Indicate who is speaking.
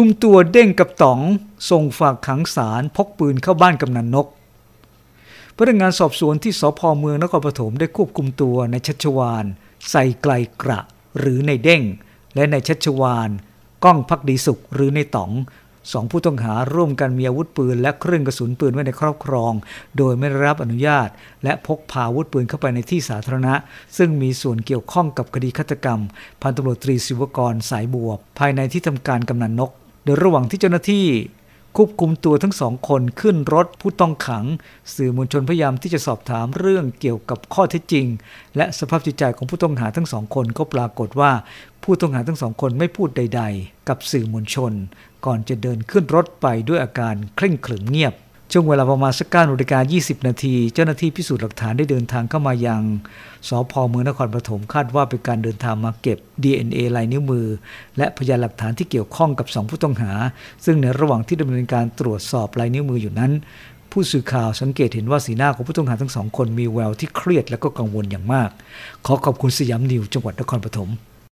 Speaker 1: คุมตัวเด้งกับต๋องส่งฝากขังศาลพกปืนเข้าบ้านกำนันนก พนักงานสอบสวนที่สพเมืองนครปฐมได้ควบคุมตัวในชัชวานใส่ไกลกระหรือในเด้ง และในชัชวานก้องพักดีสุขหรือในต๋องสองผู้ต้องหาร่วมกันมีอาวุธปืนและเครื่องกระสุนปืนไว้ในครอบครอง โดยไม่ได้รับอนุญาต และพกพาอาวุธปืนเข้าไปในที่สาธารณะ ซึ่งมีส่วนเกี่ยวข้องกับคดีฆาตกรรม พันตำรวจตรีศิวกรสายบัวภายในที่ทำการกำนันนกโดยระหว่างที่เจ้าหน้าที่ควบคุมตัวทั้งสองคนขึ้นรถผู้ต้องขัง สื่อมวลชนพยายามที่จะสอบถามเรื่องเกี่ยวกับข้อเท็จจริง และสภาพจิตใจของผู้ต้องหาทั้งสองคนก็ปรากฏว่าผู้ต้องหาทั้งสองคนไม่พูดใด ๆ กับสื่อมวลชนก่อนจะเดินขึ้นรถไปด้วยอาการเคร่งขรึมเงียบช่วงเวลาประมาณสักก้านาฬิกา20 นาที เจ้าหน้าที่พิสูจน์หลักฐานได้เดินทางเข้ามายังสพเมืองนครปฐมคาดว่าเป็นการเดินทางมาเก็บ DNA ลายนิ้วมือ และพยานหลักฐานที่เกี่ยวข้องกับสองผู้ต้องหา ซึ่งในระหว่างที่ดำเนินการตรวจสอบลายนิ้วมืออยู่นั้น ผู้สื่อข่าวสังเกตเห็นว่าสีหน้าของผู้ต้องหาทั้งสองคนมีแววที่เครียดและก็กังวลอย่างมาก ขอขอบคุณสยามนิวจังหวัดนครปฐม